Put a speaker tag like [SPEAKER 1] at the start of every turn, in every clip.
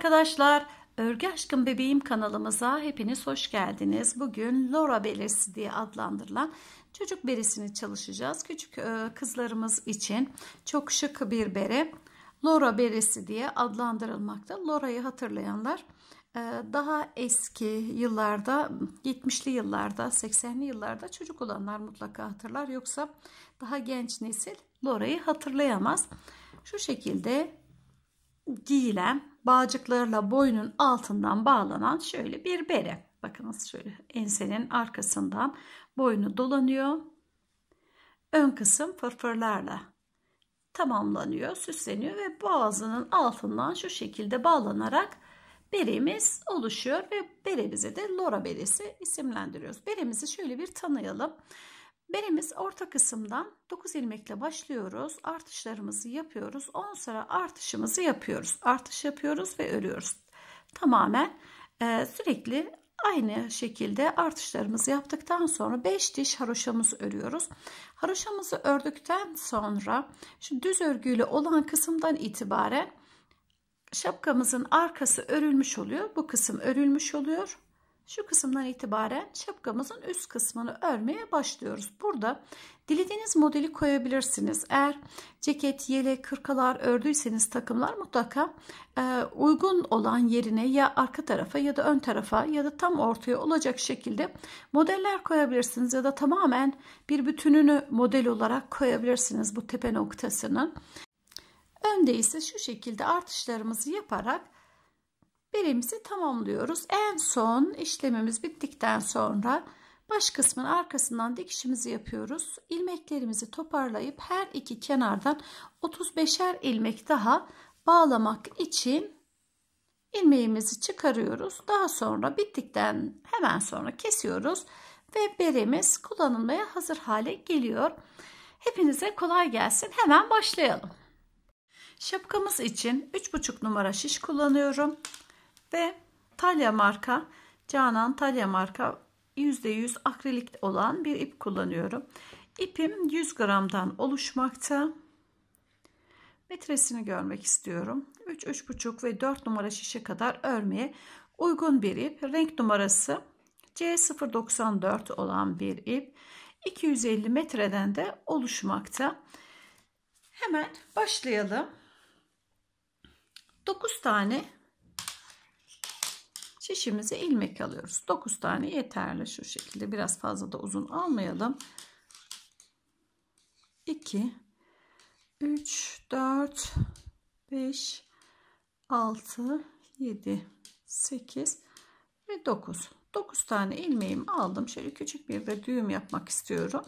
[SPEAKER 1] arkadaşlar. Örgü Aşkım Bebeğim kanalımıza hepiniz hoş geldiniz. Bugün Laura belirsi diye adlandırılan çocuk beresini çalışacağız. Küçük e, kızlarımız için çok şık bir bere. Laura beresi diye adlandırılmakta. Laura'yı hatırlayanlar e, daha eski yıllarda 70'li yıllarda 80'li yıllarda çocuk olanlar mutlaka hatırlar. Yoksa daha genç nesil Laura'yı hatırlayamaz. Şu şekilde giyilen bağcıklarla boynun altından bağlanan şöyle bir bere. Bakınız şöyle ensenin arkasından boynu dolanıyor. Ön kısım fırfırlarla tamamlanıyor, süsleniyor ve boğazının altından şu şekilde bağlanarak beremiz oluşuyor ve beremize de lora beresi isimlendiriyoruz. Beremizi şöyle bir tanıyalım. Beremiz orta kısımdan 9 ilmekle başlıyoruz. Artışlarımızı yapıyoruz. 10 sıra artışımızı yapıyoruz. Artış yapıyoruz ve örüyoruz. Tamamen e, sürekli aynı şekilde artışlarımızı yaptıktan sonra 5 diş haroşamızı örüyoruz. Haroşamızı ördükten sonra şu düz örgüyle olan kısımdan itibaren şapkamızın arkası örülmüş oluyor. Bu kısım örülmüş oluyor. Şu kısımdan itibaren şapkamızın üst kısmını örmeye başlıyoruz. Burada dilediğiniz modeli koyabilirsiniz. Eğer ceket, yele, kırkalar ördüyseniz takımlar mutlaka e, uygun olan yerine ya arka tarafa ya da ön tarafa ya da tam ortaya olacak şekilde modeller koyabilirsiniz. Ya da tamamen bir bütününü model olarak koyabilirsiniz bu tepe noktasının. Önde ise şu şekilde artışlarımızı yaparak birimizi tamamlıyoruz. En son işlemimiz bittikten sonra baş kısmın arkasından dikişimizi yapıyoruz. İlmeklerimizi toparlayıp her iki kenardan 35'er ilmek daha bağlamak için ilmeğimizi çıkarıyoruz. Daha sonra bittikten hemen sonra kesiyoruz ve beremiz kullanılmaya hazır hale geliyor. Hepinize kolay gelsin. Hemen başlayalım. Şapkamız için 3,5 numara şiş kullanıyorum. Ve Talya marka Canan Talya marka %100 akrilik olan bir ip kullanıyorum. İpim 100 gramdan oluşmakta. Metresini görmek istiyorum. 3, 3,5 ve 4 numara şişe kadar örmeye uygun bir ip. Renk numarası C094 olan bir ip. 250 metreden de oluşmakta. Hemen başlayalım. 9 tane şişimize ilmek alıyoruz. 9 tane yeterli şu şekilde. Biraz fazla da uzun almayalım. 2 3 4 5 6 7 8 ve 9 9 tane ilmeğimi aldım. Şöyle küçük bir de düğüm yapmak istiyorum.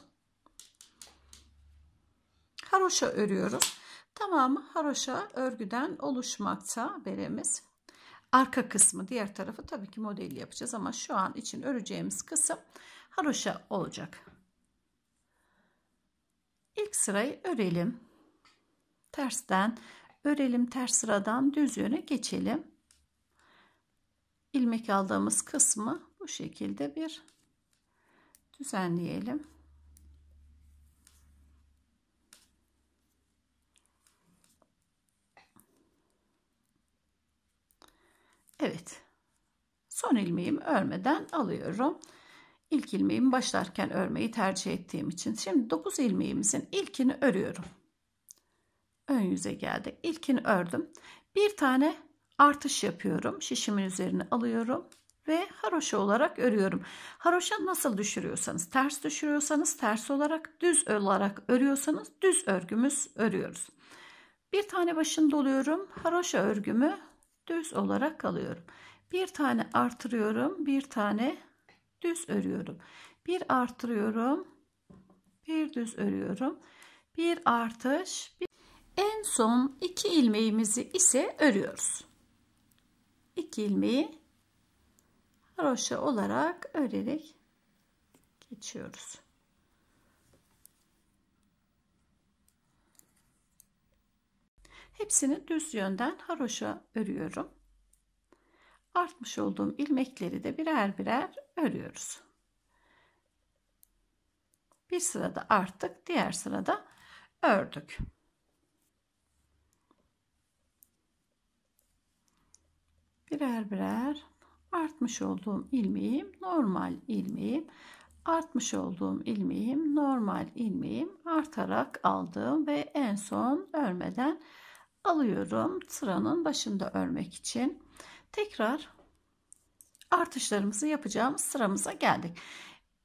[SPEAKER 1] Haroşa örüyoruz. Tamamı haroşa örgüden oluşmakta beremiz. Arka kısmı diğer tarafı tabii ki model yapacağız ama şu an için öreceğimiz kısım haroşa olacak. İlk sırayı örelim. Tersten örelim ters sıradan düz yöne geçelim. İlmek aldığımız kısmı bu şekilde bir düzenleyelim. Evet. Son ilmeğimi örmeden alıyorum. İlk ilmeğimi başlarken örmeyi tercih ettiğim için. Şimdi 9 ilmeğimizin ilkini örüyorum. Ön yüze geldik. İlkini ördüm. Bir tane artış yapıyorum. Şişimin üzerine alıyorum ve haroşa olarak örüyorum. Haroşa nasıl düşürüyorsanız, ters düşürüyorsanız ters olarak, düz olarak örüyorsanız düz örgümüz örüyoruz. Bir tane başını doluyorum, Haroşa örgümü düz olarak alıyorum. Bir tane artırıyorum, bir tane düz örüyorum. Bir artırıyorum, bir düz örüyorum. Bir artış, bir... en son iki ilmeğimizi ise örüyoruz. İki ilmeği haroşa olarak örerek geçiyoruz. Hepsini düz yönden haroşa örüyorum. Artmış olduğum ilmekleri de birer birer örüyoruz. Bir sırada arttık, diğer sırada ördük. Birer birer artmış olduğum ilmeğim, normal ilmeğim, artmış olduğum ilmeğim, normal ilmeğim artarak aldım ve en son örmeden alıyorum sıranın başında örmek için. Tekrar artışlarımızı yapacağımız sıramıza geldik.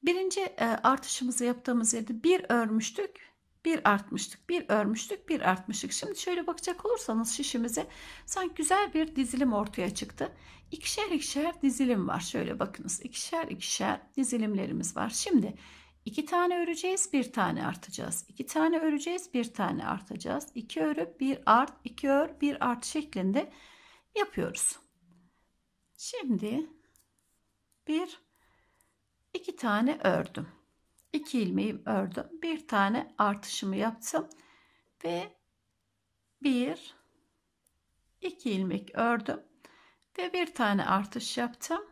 [SPEAKER 1] Birinci e, artışımızı yaptığımız yerde bir örmüştük, bir artmıştık, bir örmüştük, bir artmıştık. Şimdi şöyle bakacak olursanız şişimize sanki güzel bir dizilim ortaya çıktı. İkişer ikişer dizilim var. Şöyle bakınız ikişer ikişer dizilimlerimiz var. Şimdi 2 tane öreceğiz, 1 tane artacağız. 2 tane öreceğiz, 1 tane artacağız. 2 örüp 1 art, 2 ör, 1 art şeklinde yapıyoruz. Şimdi 1 2 tane ördüm. 2 ilmeği ördüm. 1 tane artışımı yaptım ve 1 2 ilmek ördüm ve bir tane artış yaptım.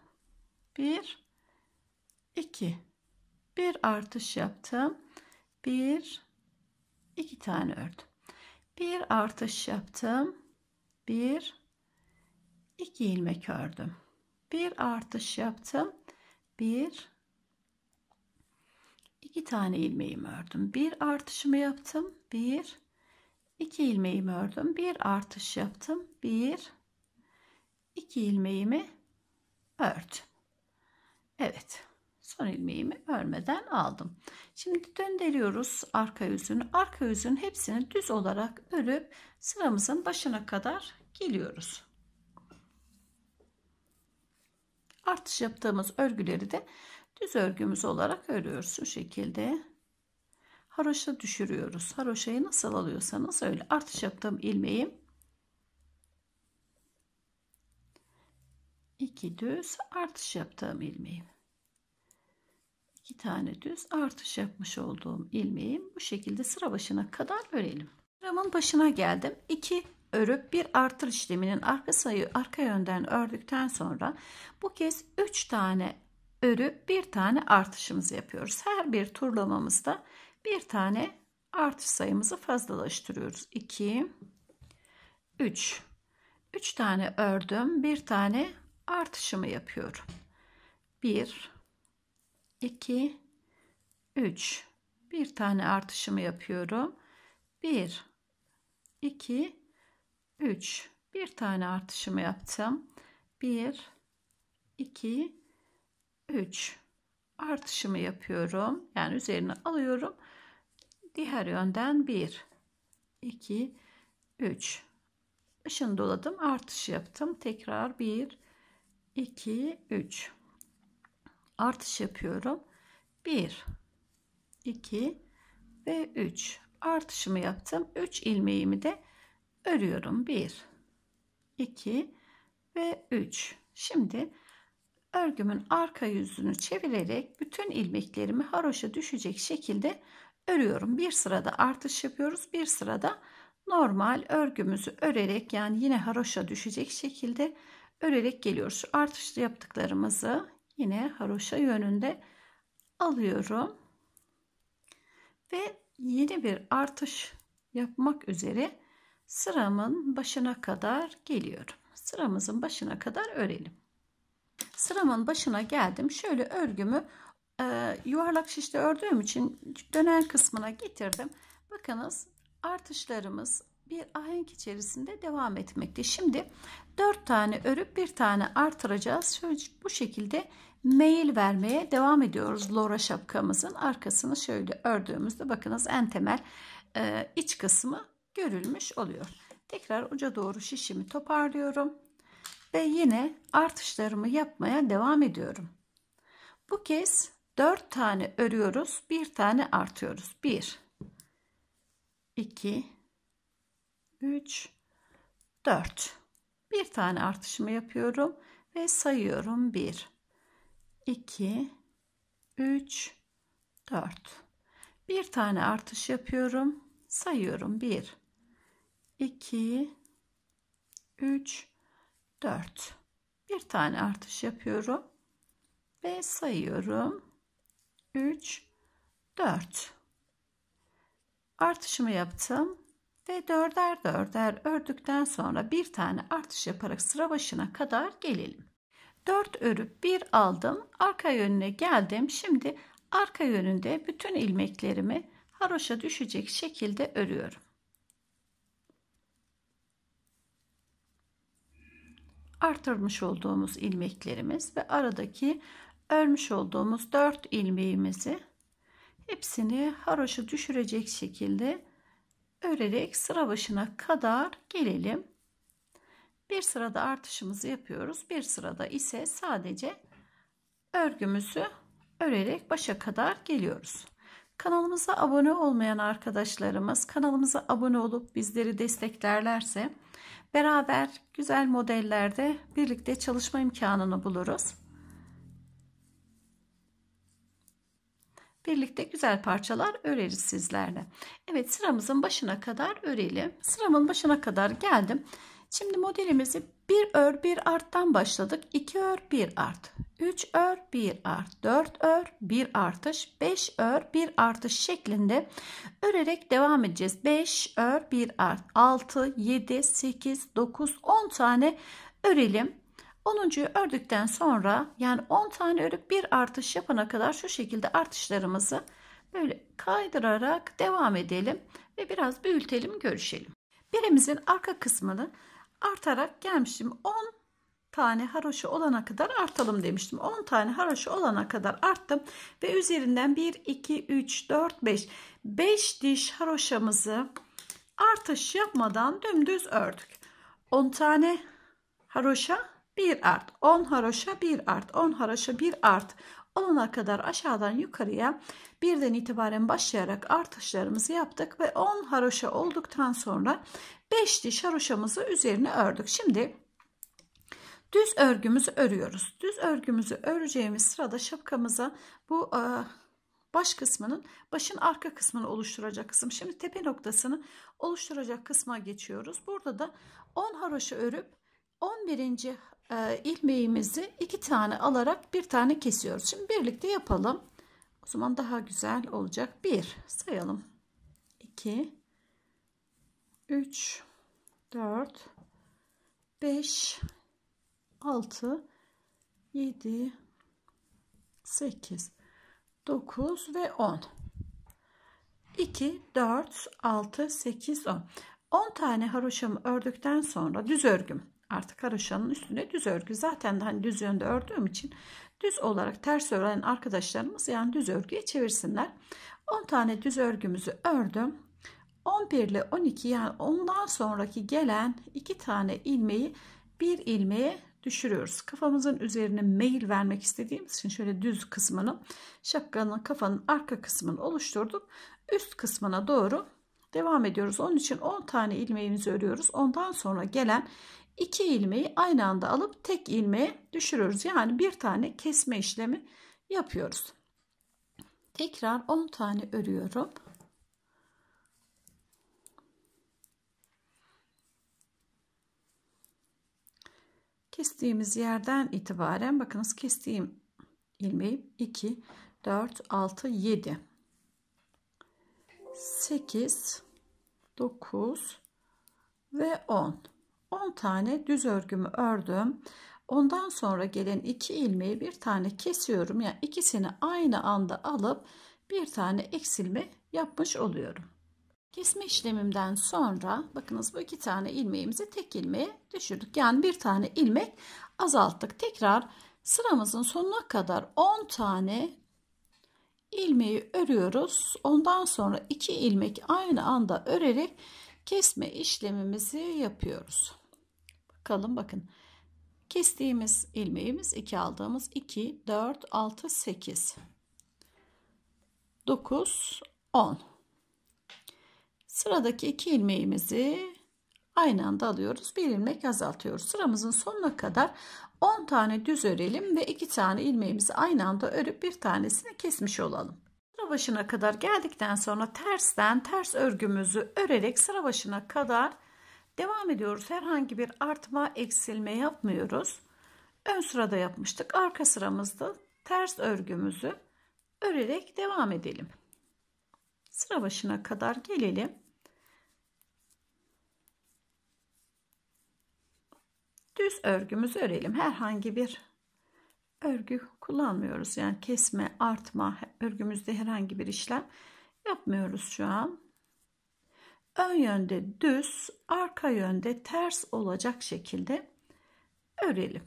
[SPEAKER 1] 1 2 bir artış yaptım. Bir, iki tane ördüm. Bir artış yaptım. Bir, iki ilmek ördüm. Bir artış yaptım. Bir, iki tane ilmeğimi ördüm. Bir artışımı yaptım. Bir, iki ilmeğimi ördüm. Bir artış yaptım. Bir, iki ilmeğimi ördüm. Evet son ilmeğimi örmeden aldım. Şimdi döndürüyoruz arka yüzünü. Arka yüzün hepsini düz olarak örüp sıramızın başına kadar geliyoruz. Artış yaptığımız örgüleri de düz örgümüz olarak örüyoruz şu şekilde. Haroşa düşürüyoruz. Haroşayı nasıl alıyorsanız öyle artış yaptığım ilmeğim, 2 düz artış yaptığım ilmeğim. 2 tane düz artış yapmış olduğum ilmeğim bu şekilde sıra başına kadar örelim. Sıramın başına geldim. 2 örüp bir artır işleminin arka sayı arka yönden ördükten sonra bu kez 3 tane örüp bir tane artışımızı yapıyoruz. Her bir turlamamızda bir tane artış sayımızı fazlalaştırıyoruz. 2 3 3 tane ördüm, bir tane artışımı yapıyorum. 1 2 3 bir tane artışımı yapıyorum 1 2 3 bir tane artışımı yaptım 1 2 3 artışımı yapıyorum yani üzerine alıyorum diğer yönden 1 2 3 ışın doladım artış yaptım tekrar 1 2 3 artış yapıyorum. 1 2 ve 3 artışımı yaptım. 3 ilmeğimi de örüyorum. 1 2 ve 3. Şimdi örgümün arka yüzünü çevirerek bütün ilmeklerimi haroşa düşecek şekilde örüyorum. Bir sırada artış yapıyoruz. Bir sırada normal örgümüzü örerek yani yine haroşa düşecek şekilde örerek geliyoruz. Artışlı yaptıklarımızı yine haroşa yönünde alıyorum. Ve yeni bir artış yapmak üzere sıramın başına kadar geliyorum. Sıramızın başına kadar örelim. Sıramın başına geldim. Şöyle örgümü e, yuvarlak şişle ördüğüm için dönen kısmına getirdim. Bakınız artışlarımız bir ahenk içerisinde devam etmekte. Şimdi 4 tane örüp bir tane artıracağız. Şöyle bu şekilde mail vermeye devam ediyoruz. Lora şapkamızın arkasını şöyle ördüğümüzde bakınız en temel e, iç kısmı görülmüş oluyor. Tekrar uca doğru şişimi toparlıyorum ve yine artışlarımı yapmaya devam ediyorum. Bu kez 4 tane örüyoruz, bir tane artıyoruz. 1 2 3, 4. Bir tane artışımı yapıyorum ve sayıyorum 1, 2, 3, 4. Bir tane artış yapıyorum. Sayıyorum 1, 2, 3, 4. Bir tane artış yapıyorum ve sayıyorum 3, 4. Artışımı yaptım ve dörder dörder ördükten sonra bir tane artış yaparak sıra başına kadar gelelim. 4 örüp 1 aldım. Arka yönüne geldim. Şimdi arka yönünde bütün ilmeklerimi haroşa düşecek şekilde örüyorum. Artırmış olduğumuz ilmeklerimiz ve aradaki örmüş olduğumuz 4 ilmeğimizi hepsini haroşa düşürecek şekilde örerek sıra başına kadar gelelim. Bir sırada artışımızı yapıyoruz. Bir sırada ise sadece örgümüzü örerek başa kadar geliyoruz. Kanalımıza abone olmayan arkadaşlarımız kanalımıza abone olup bizleri desteklerlerse beraber güzel modellerde birlikte çalışma imkanını buluruz. Birlikte güzel parçalar öreriz sizlerle. Evet sıramızın başına kadar örelim. Sıramın başına kadar geldim. Şimdi modelimizi bir ör bir arttan başladık. 2 ör bir art. 3 ör bir art. 4 ör bir artış. 5 ör bir artış şeklinde örerek devam edeceğiz. 5 ör bir art. 6, 7, 8, 9, 10 tane örelim. 10.yu ördükten sonra yani 10 tane örüp bir artış yapana kadar şu şekilde artışlarımızı böyle kaydırarak devam edelim ve biraz büyütelim görüşelim. Birimizin arka kısmını artarak gelmiştim 10 tane haroşa olana kadar artalım demiştim. 10 tane haroşa olana kadar arttım ve üzerinden 1 2 3 4 5 5 diş haroşamızı artış yapmadan dümdüz ördük. 10 tane haroşa 1 art 10 haroşa 1 art 10 haroşa 1 art olana kadar aşağıdan yukarıya birden itibaren başlayarak artışlarımızı yaptık ve 10 haroşa olduktan sonra 5 diş haroşamızı üzerine ördük. Şimdi düz örgümüzü örüyoruz. Düz örgümüzü öreceğimiz sırada şapkamıza bu e, baş kısmının başın arka kısmını oluşturacak kısım. Şimdi tepe noktasını oluşturacak kısma geçiyoruz. Burada da 10 haroşa örüp 11. Ee, ilmeğimizi iki tane alarak bir tane kesiyoruz. Şimdi birlikte yapalım. O zaman daha güzel olacak. Bir sayalım. 2 3 4 5 6 7 8 9 ve 10 2 4 6 8 10 10 tane haroşamı ördükten sonra düz örgüm artık haroşanın üstüne düz örgü. Zaten hani düz yönde ördüğüm için düz olarak ters ören arkadaşlarımız yani düz örgüye çevirsinler. 10 tane düz örgümüzü ördüm. 11 ile 12 yani ondan sonraki gelen 2 tane ilmeği bir ilmeğe düşürüyoruz. Kafamızın üzerine meyil vermek istediğimiz için şöyle düz kısmını şapkanın kafanın arka kısmını oluşturduk. Üst kısmına doğru devam ediyoruz. Onun için 10 tane ilmeğimizi örüyoruz. Ondan sonra gelen iki ilmeği aynı anda alıp tek ilmeğe düşürüyoruz. Yani bir tane kesme işlemi yapıyoruz. Tekrar 10 tane örüyorum. Kestiğimiz yerden itibaren bakınız kestiğim ilmeği 2, 4, 6, 7, 8, 9 ve 10. 10 tane düz örgümü ördüm. Ondan sonra gelen iki ilmeği bir tane kesiyorum. Yani ikisini aynı anda alıp bir tane eksilme yapmış oluyorum. Kesme işlemimden sonra bakınız bu iki tane ilmeğimizi tek ilmeğe düşürdük. Yani bir tane ilmek azalttık. Tekrar sıramızın sonuna kadar 10 tane ilmeği örüyoruz. Ondan sonra iki ilmek aynı anda örerek kesme işlemimizi yapıyoruz. Bakalım bakın. Kestiğimiz ilmeğimiz 2 aldığımız 2, 4, 6, 8, 9, 10. Sıradaki iki ilmeğimizi aynı anda alıyoruz. Bir ilmek azaltıyoruz. Sıramızın sonuna kadar 10 tane düz örelim ve 2 tane ilmeğimizi aynı anda örüp bir tanesini kesmiş olalım sıra başına kadar geldikten sonra tersten ters örgümüzü örerek sıra başına kadar devam ediyoruz. Herhangi bir artma eksilme yapmıyoruz. Ön sırada yapmıştık. Arka sıramızda ters örgümüzü örerek devam edelim. Sıra başına kadar gelelim. Düz örgümüzü örelim. Herhangi bir örgü kullanmıyoruz. Yani kesme, artma, örgümüzde herhangi bir işlem yapmıyoruz şu an. Ön yönde düz, arka yönde ters olacak şekilde örelim.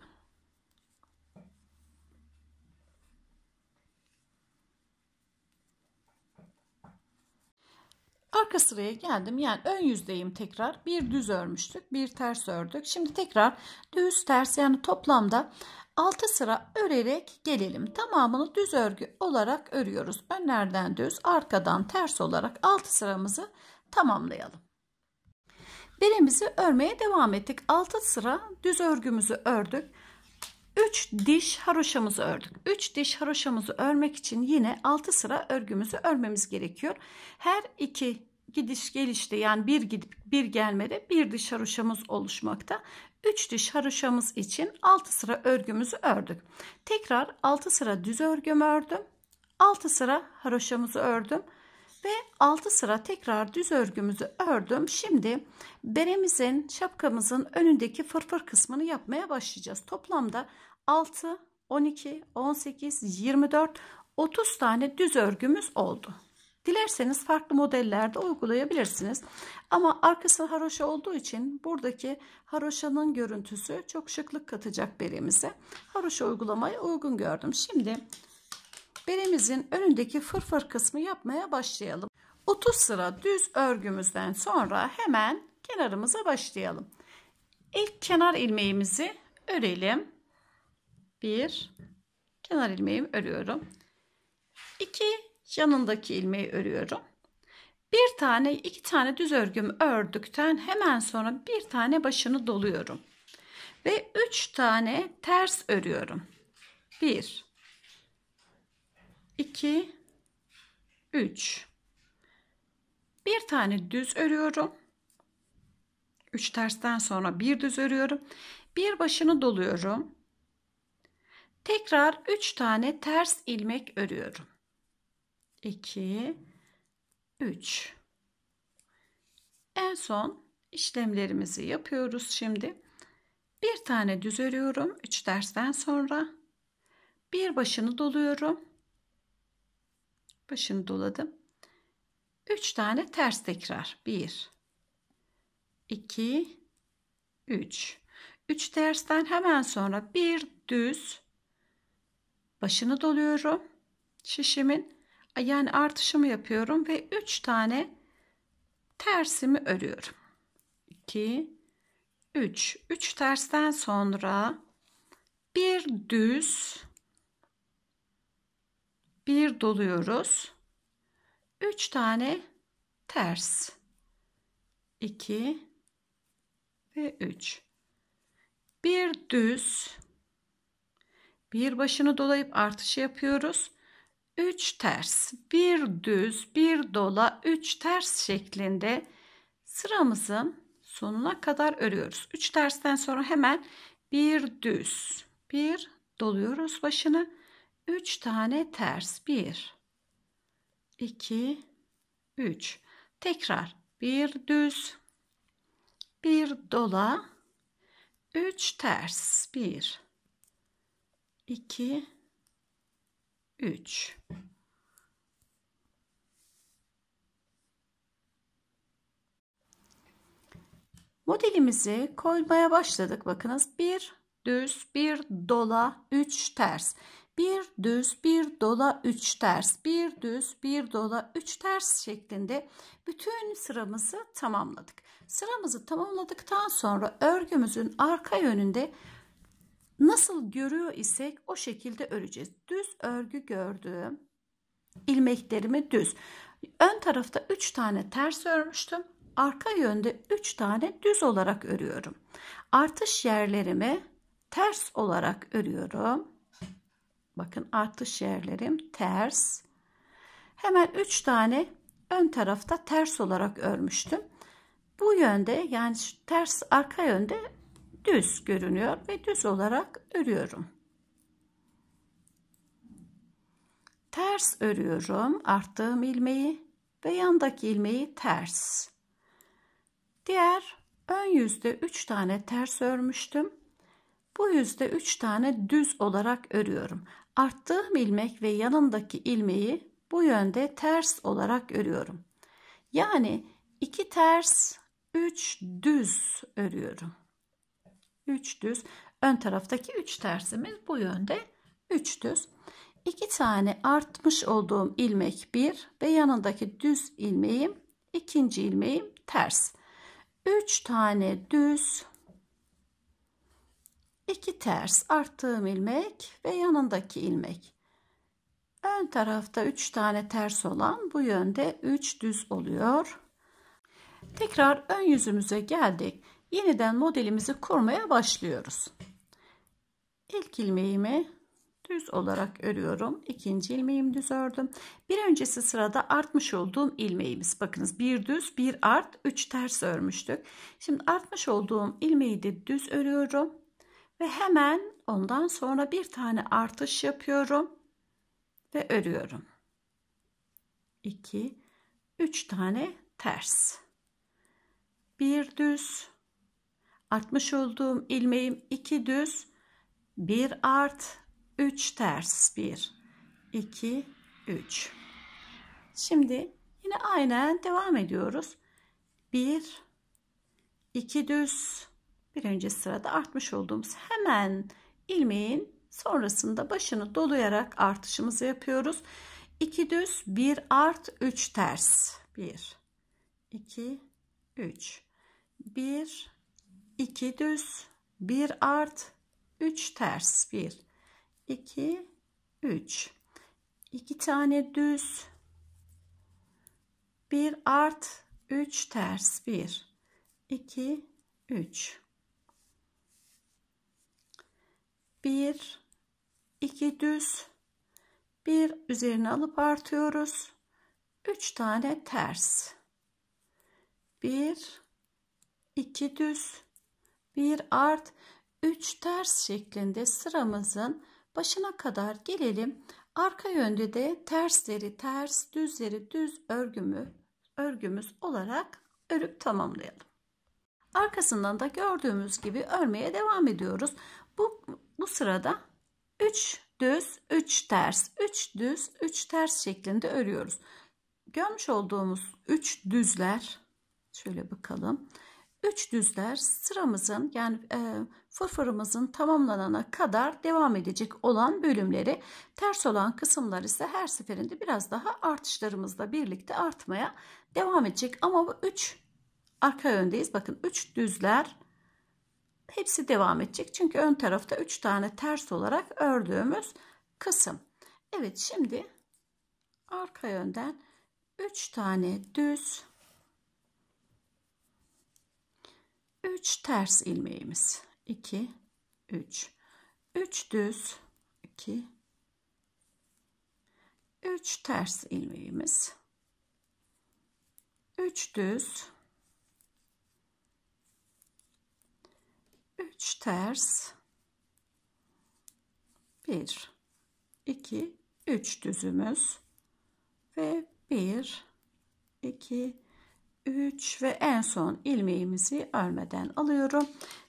[SPEAKER 1] Arka sıraya geldim. Yani ön yüzdeyim tekrar. Bir düz örmüştük. Bir ters ördük. Şimdi tekrar düz ters yani toplamda 6 sıra örerek gelelim. Tamamını düz örgü olarak örüyoruz. Önlerden düz, arkadan ters olarak 6 sıramızı tamamlayalım. Belimizi örmeye devam ettik. 6 sıra düz örgümüzü ördük. 3 diş haroşamızı ördük. 3 diş haroşamızı örmek için yine 6 sıra örgümüzü örmemiz gerekiyor. Her iki gidiş gelişte yani bir gidip bir gelmede bir diş haroşamız oluşmakta. 3 diş haroşamız için 6 sıra örgümüzü ördük. Tekrar 6 sıra düz örgümü ördüm. 6 sıra haroşamızı ördüm ve 6 sıra tekrar düz örgümüzü ördüm. Şimdi beremizin şapkamızın önündeki fırfır kısmını yapmaya başlayacağız. Toplamda 6, 12, 18, 24, 30 tane düz örgümüz oldu. Dilerseniz farklı modellerde uygulayabilirsiniz. Ama arkası haroşa olduğu için buradaki haroşanın görüntüsü çok şıklık katacak beremize. Haroşa uygulamayı uygun gördüm. Şimdi beremizin önündeki fırfır kısmı yapmaya başlayalım. 30 sıra düz örgümüzden sonra hemen kenarımıza başlayalım. İlk kenar ilmeğimizi örelim. 1 kenar ilmeğimi örüyorum. 2 yanındaki ilmeği örüyorum. Bir tane iki tane düz örgüm ördükten hemen sonra bir tane başını doluyorum. Ve üç tane ters örüyorum. Bir, iki, üç. Bir tane düz örüyorum. Üç tersten sonra bir düz örüyorum. Bir başını doluyorum. Tekrar üç tane ters ilmek örüyorum. 2, 3. En son işlemlerimizi yapıyoruz şimdi. Bir tane düz örüyorum 3 dersten sonra. Bir başını doluyorum. Başını doladım. 3 tane ters tekrar. 1 2 3. 3 tersten hemen sonra bir düz başını doluyorum. Şişimin yani artışımı yapıyorum ve 3 tane tersimi örüyorum. 2 3 3 tersten sonra bir düz bir doluyoruz. 3 tane ters. 2 ve 3. Bir düz bir başını dolayıp artışı yapıyoruz. 3 ters, 1 düz, 1 dola, 3 ters şeklinde sıramızın sonuna kadar örüyoruz. 3 tersten sonra hemen 1 düz, 1 doluyoruz başını. 3 tane ters. 1 2 3. Tekrar 1 düz, 1 dola, 3 ters. 1 2 3 Modelimizi koymaya başladık. Bakınız bir düz, bir dola, 3 ters. Bir düz, bir dola, 3 ters. Bir düz, bir dola, 3 ters şeklinde bütün sıramızı tamamladık. Sıramızı tamamladıktan sonra örgümüzün arka yönünde Nasıl görüyor isek o şekilde öreceğiz. Düz örgü gördüm. İlmeklerimi düz. Ön tarafta 3 tane ters örmüştüm. Arka yönde 3 tane düz olarak örüyorum. Artış yerlerimi ters olarak örüyorum. Bakın artış yerlerim ters. Hemen 3 tane ön tarafta ters olarak örmüştüm. Bu yönde yani ters arka yönde düz görünüyor ve düz olarak örüyorum. Ters örüyorum arttığım ilmeği ve yandaki ilmeği ters. Diğer ön yüzde 3 tane ters örmüştüm. Bu yüzde 3 tane düz olarak örüyorum. Arttığım ilmek ve yanındaki ilmeği bu yönde ters olarak örüyorum. Yani 2 ters 3 düz örüyorum. 3 düz. Ön taraftaki 3 tersimiz bu yönde 3 düz. 2 tane artmış olduğum ilmek 1 ve yanındaki düz ilmeğim ikinci ilmeğim ters. 3 tane düz 2 ters arttığım ilmek ve yanındaki ilmek. Ön tarafta 3 tane ters olan bu yönde 3 düz oluyor. Tekrar ön yüzümüze geldik yeniden modelimizi kurmaya başlıyoruz. İlk ilmeğimi düz olarak örüyorum. İkinci ilmeğimi düz ördüm. Bir öncesi sırada artmış olduğum ilmeğimiz. Bakınız bir düz, bir art, üç ters örmüştük. Şimdi artmış olduğum ilmeği de düz örüyorum. Ve hemen ondan sonra bir tane artış yapıyorum. Ve örüyorum. 2, 3 tane ters. Bir düz, Artmış olduğum ilmeğim 2 düz 1 art 3 ters 1 2 3 Şimdi yine aynen devam ediyoruz. 1 2 düz birinci sırada artmış olduğumuz hemen ilmeğin sonrasında başını dolayarak artışımızı yapıyoruz. 2 düz 1 art 3 ters 1 2 3 1 2 düz, 1 art, 3 ters. 1, 2, 3. 2 tane düz, 1 art, 3 ters. 1, 2, 3. 1, 2 düz, 1 üzerine alıp artıyoruz. 3 tane ters. 1, 2 düz, bir art üç ters şeklinde sıramızın başına kadar gelelim. Arka yönde de tersleri ters, düzleri düz örgümü örgümüz olarak örüp tamamlayalım. Arkasından da gördüğümüz gibi örmeye devam ediyoruz. Bu, bu sırada 3 düz, 3 ters, 3 düz, 3 ters şeklinde örüyoruz. Görmüş olduğumuz 3 düzler şöyle bakalım. 3 düzler sıramızın yani e, fırfırımızın tamamlanana kadar devam edecek olan bölümleri ters olan kısımlar ise her seferinde biraz daha artışlarımızla birlikte artmaya devam edecek. Ama bu 3 arka öndeyiz. Bakın 3 düzler hepsi devam edecek. Çünkü ön tarafta 3 tane ters olarak ördüğümüz kısım. Evet şimdi arka yönden 3 tane düz 3 ters ilmeğimiz. 2 3 3 düz 2 3 ters ilmeğimiz. 3 düz 3 ters 1 2 3 düzümüz ve 1 2 3 ve en son ilmeğimizi örmeden alıyorum.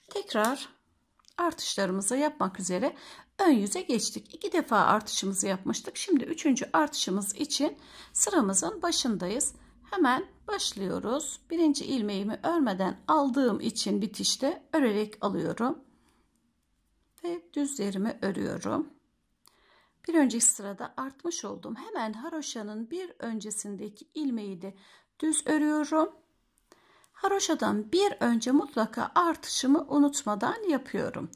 [SPEAKER 1] Tekrar artışlarımızı yapmak üzere ön yüze geçtik. İki defa artışımızı yapmıştık. Şimdi üçüncü artışımız için sıramızın başındayız. Hemen başlıyoruz. Birinci ilmeğimi örmeden aldığım için bitişte örerek alıyorum. Ve düzlerimi örüyorum. Bir önceki sırada artmış olduğum hemen haroşanın bir öncesindeki ilmeği de düz örüyorum. Haroşadan bir önce mutlaka artışımı unutmadan yapıyorum.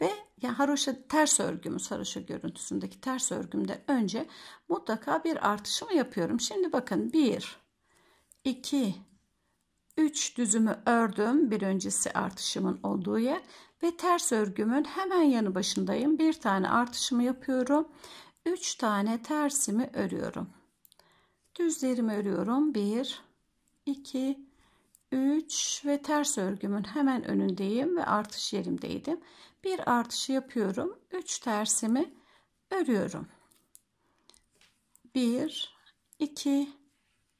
[SPEAKER 1] Ve ya haroşa ters örgümüz haroşa görüntüsündeki ters örgümde önce mutlaka bir artışımı yapıyorum. Şimdi bakın 1 2 3 düzümü ördüm. Bir öncesi artışımın olduğu yer ve ters örgümün hemen yanı başındayım. Bir tane artışımı yapıyorum. 3 tane tersimi örüyorum. Düzlerimi örüyorum. 1 2 3 ve ters örgümün hemen önündeyim ve artış yerimdeydim. Bir artışı yapıyorum. 3 tersimi örüyorum. 1 2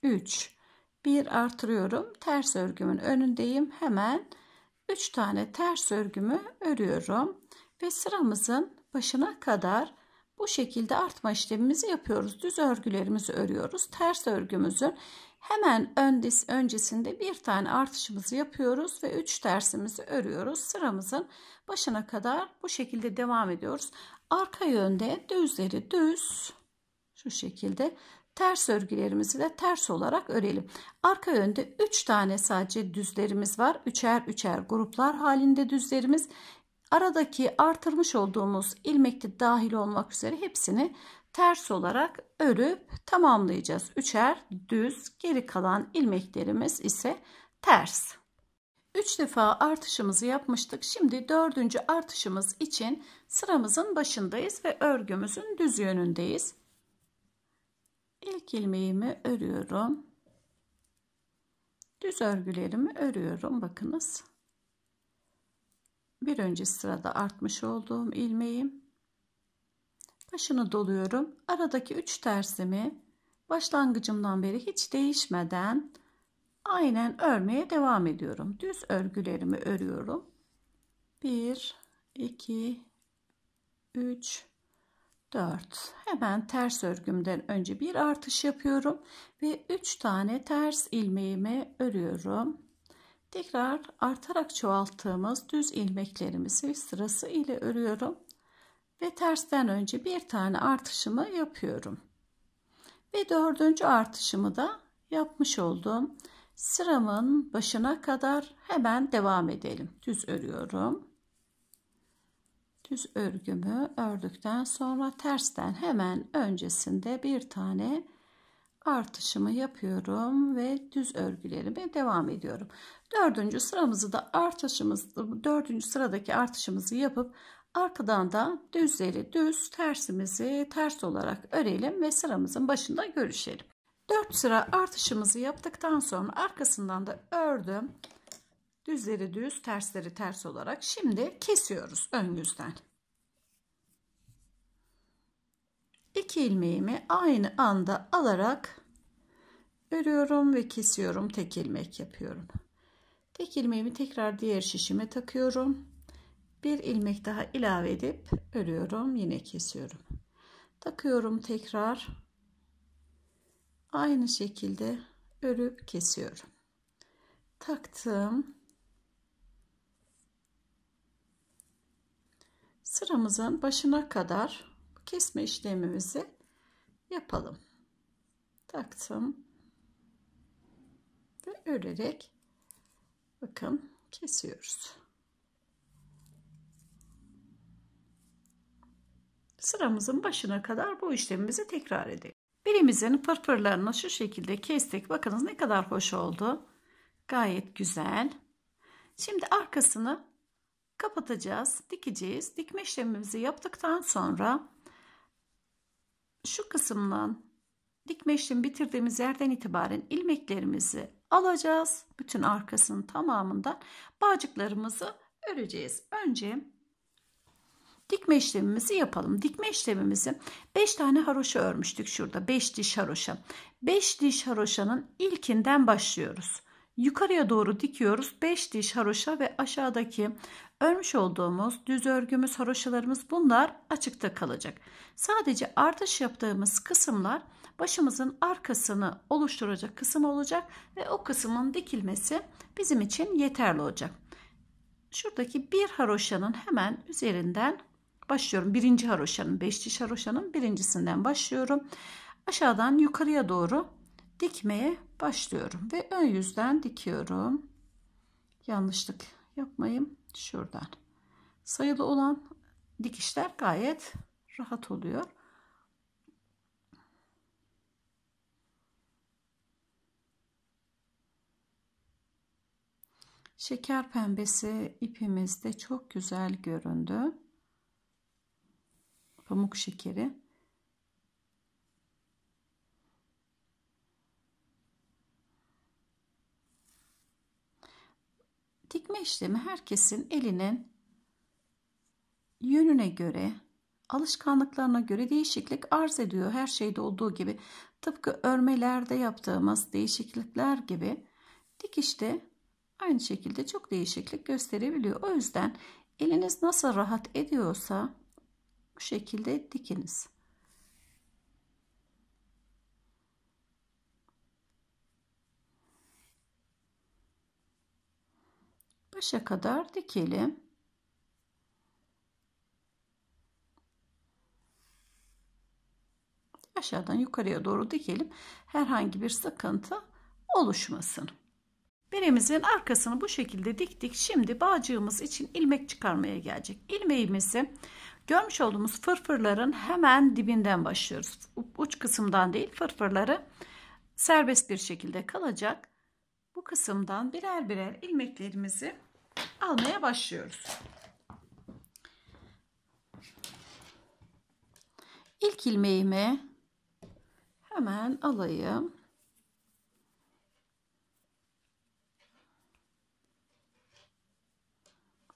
[SPEAKER 1] 3 bir artırıyorum. Ters örgümün önündeyim. Hemen 3 tane ters örgümü örüyorum ve sıramızın başına kadar bu şekilde artma işlemimizi yapıyoruz. Düz örgülerimizi örüyoruz. Ters örgümüzün Hemen öndis, öncesinde bir tane artışımızı yapıyoruz ve 3 tersimizi örüyoruz. Sıramızın başına kadar bu şekilde devam ediyoruz. Arka yönde düzleri düz şu şekilde ters örgülerimizi de ters olarak örelim. Arka yönde 3 tane sadece düzlerimiz var. Üçer üçer gruplar halinde düzlerimiz. Aradaki artırmış olduğumuz ilmekte dahil olmak üzere hepsini ters olarak örüp tamamlayacağız. Üçer düz geri kalan ilmeklerimiz ise ters. 3 defa artışımızı yapmıştık. Şimdi dördüncü artışımız için sıramızın başındayız ve örgümüzün düz yönündeyiz. İlk ilmeğimi örüyorum. Düz örgülerimi örüyorum. Bakınız. Bir önceki sırada artmış olduğum ilmeğim başını doluyorum. Aradaki 3 tersimi başlangıcımdan beri hiç değişmeden aynen örmeye devam ediyorum. Düz örgülerimi örüyorum. 1 2 3 4 hemen ters örgümden önce bir artış yapıyorum ve 3 tane ters ilmeğimi örüyorum tekrar artarak çoğalttığımız düz ilmeklerimizi sırası ile örüyorum ve tersten önce bir tane artışımı yapıyorum. Ve dördüncü artışımı da yapmış oldum. Sıramın başına kadar hemen devam edelim. Düz örüyorum. Düz örgümü ördükten sonra tersten hemen öncesinde bir tane artışımı yapıyorum ve düz örgülerime devam ediyorum. Dördüncü sıramızı da artışımız, dördüncü sıradaki artışımızı yapıp Arkadan da düzleri düz, tersimizi ters olarak örelim ve sıramızın başında görüşelim. 4 sıra artışımızı yaptıktan sonra arkasından da ördüm. Düzleri düz, tersleri ters olarak. Şimdi kesiyoruz ön yüzden. 2 ilmeğimi aynı anda alarak örüyorum ve kesiyorum. Tek ilmek yapıyorum. Tek ilmeğimi tekrar diğer şişime takıyorum bir ilmek daha ilave edip örüyorum yine kesiyorum takıyorum tekrar aynı şekilde örüp kesiyorum taktım sıramızın başına kadar kesme işlemimizi yapalım taktım ve örerek bakın kesiyoruz Sıramızın başına kadar bu işlemimizi tekrar edelim. Birimizin fırfırlarını şu şekilde kestik. Bakınız ne kadar hoş oldu. Gayet güzel. Şimdi arkasını kapatacağız, dikeceğiz. Dikme işlemimizi yaptıktan sonra şu kısımdan dikme işlemi bitirdiğimiz yerden itibaren ilmeklerimizi alacağız. Bütün arkasının tamamından bağcıklarımızı öreceğiz. Önce Dikme işlemimizi yapalım. Dikme işlemimizi 5 tane haroşa örmüştük şurada. 5 diş haroşa. 5 diş haroşanın ilkinden başlıyoruz. Yukarıya doğru dikiyoruz 5 diş haroşa ve aşağıdaki örmüş olduğumuz düz örgümüz haroşalarımız bunlar açıkta kalacak. Sadece artış yaptığımız kısımlar başımızın arkasını oluşturacak kısım olacak ve o kısmın dikilmesi bizim için yeterli olacak. Şuradaki bir haroşanın hemen üzerinden başlıyorum. Birinci haroşanın, beşci haroşanın birincisinden başlıyorum. Aşağıdan yukarıya doğru dikmeye başlıyorum ve ön yüzden dikiyorum. Yanlışlık yapmayayım. Şuradan. Sayılı olan dikişler gayet rahat oluyor. Şeker pembesi ipimiz de çok güzel göründü pamuk şekeri. Dikme işlemi herkesin elinin yönüne göre, alışkanlıklarına göre değişiklik arz ediyor. Her şeyde olduğu gibi tıpkı örmelerde yaptığımız değişiklikler gibi dikişte aynı şekilde çok değişiklik gösterebiliyor. O yüzden eliniz nasıl rahat ediyorsa bu şekilde dikiniz. Başa kadar dikelim. Aşağıdan yukarıya doğru dikelim. Herhangi bir sıkıntı oluşmasın. Biremizin arkasını bu şekilde diktik. Şimdi bağcığımız için ilmek çıkarmaya gelecek. İlmeğimizi Görmüş olduğumuz fırfırların hemen dibinden başlıyoruz. Uç kısımdan değil fırfırları serbest bir şekilde kalacak. Bu kısımdan birer birer ilmeklerimizi almaya başlıyoruz. İlk ilmeğimi hemen alayım.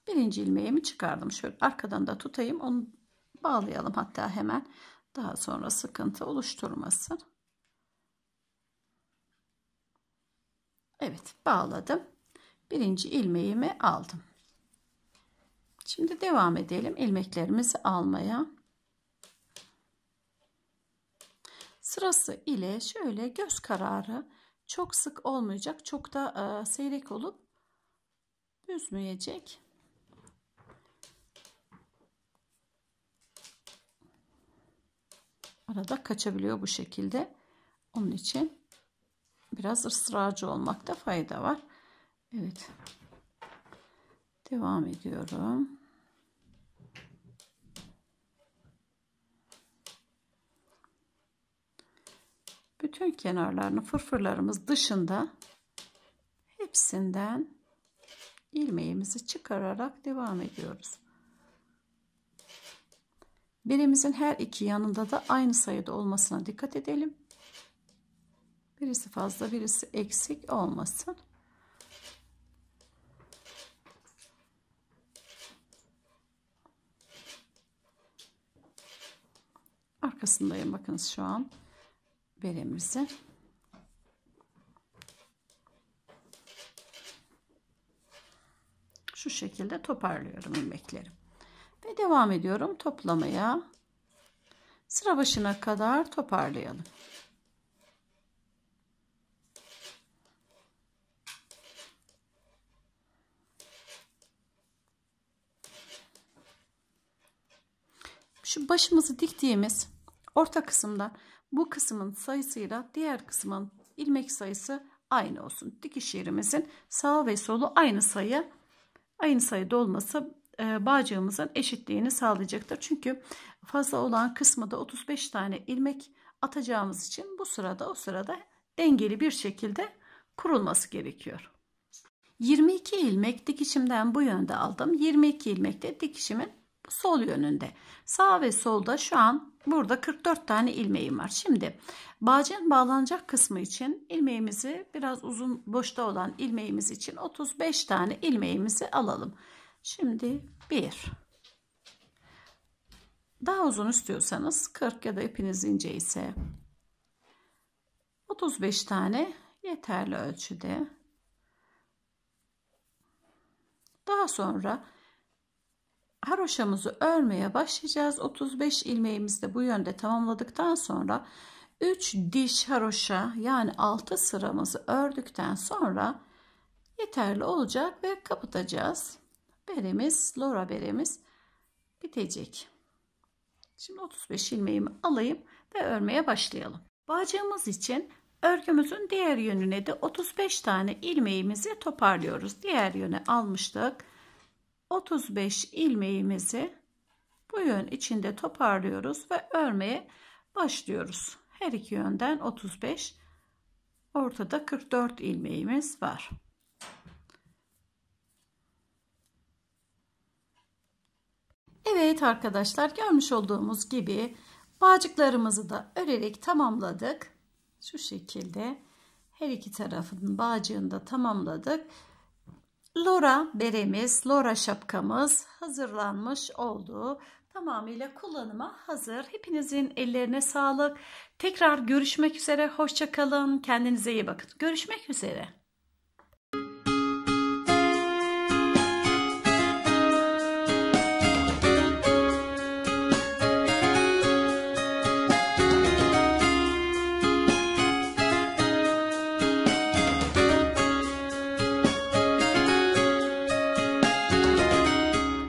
[SPEAKER 1] birinci ilmeğimi çıkardım. Şöyle arkadan da tutayım. Onu bağlayalım hatta hemen. Daha sonra sıkıntı oluşturmasın. Evet bağladım. Birinci ilmeğimi aldım. Şimdi devam edelim ilmeklerimizi almaya. Sırası ile şöyle göz kararı çok sık olmayacak. Çok da e, seyrek olup büzmeyecek. arada kaçabiliyor bu şekilde. Onun için biraz ısrarcı olmakta fayda var. Evet. Devam ediyorum. Bütün kenarlarını fırfırlarımız dışında hepsinden ilmeğimizi çıkararak devam ediyoruz. Birimizin her iki yanında da aynı sayıda olmasına dikkat edelim. Birisi fazla birisi eksik olmasın. Arkasındayım bakınız şu an beremizi. Şu şekilde toparlıyorum ilmekleri. Ve devam ediyorum toplamaya. Sıra başına kadar toparlayalım. Şu başımızı diktiğimiz orta kısımda bu kısmın sayısıyla diğer kısmın ilmek sayısı aynı olsun. Dikiş yerimizin sağ ve solu aynı sayı aynı sayıda olması e, bağcığımızın eşitliğini sağlayacaktır. Çünkü fazla olan kısmı da 35 tane ilmek atacağımız için bu sırada o sırada dengeli bir şekilde kurulması gerekiyor. 22 ilmek dikişimden bu yönde aldım. 22 ilmek de dikişimin sol yönünde. Sağ ve solda şu an burada 44 tane ilmeğim var. Şimdi bağcığın bağlanacak kısmı için ilmeğimizi biraz uzun boşta olan ilmeğimiz için 35 tane ilmeğimizi alalım. Şimdi 1. Daha uzun istiyorsanız 40 ya da ipiniz ince ise 35 tane yeterli ölçüde. Daha sonra haroşamızı örmeye başlayacağız. 35 ilmeğimizi de bu yönde tamamladıktan sonra 3 diş haroşa yani 6 sıramızı ördükten sonra yeterli olacak ve kapatacağız beremiz, lora beremiz bitecek. Şimdi 35 ilmeğimi alayım ve örmeye başlayalım. Bağcığımız için örgümüzün diğer yönüne de 35 tane ilmeğimizi toparlıyoruz. Diğer yöne almıştık. 35 ilmeğimizi bu yön içinde toparlıyoruz ve örmeye başlıyoruz. Her iki yönden 35 ortada 44 ilmeğimiz var. Evet arkadaşlar görmüş olduğumuz gibi bağcıklarımızı da örerek tamamladık. Şu şekilde her iki tarafın bağcığını da tamamladık. Lora beremiz, Lora şapkamız hazırlanmış oldu. Tamamıyla kullanıma hazır. Hepinizin ellerine sağlık. Tekrar görüşmek üzere. Hoşçakalın. Kendinize iyi bakın. Görüşmek üzere.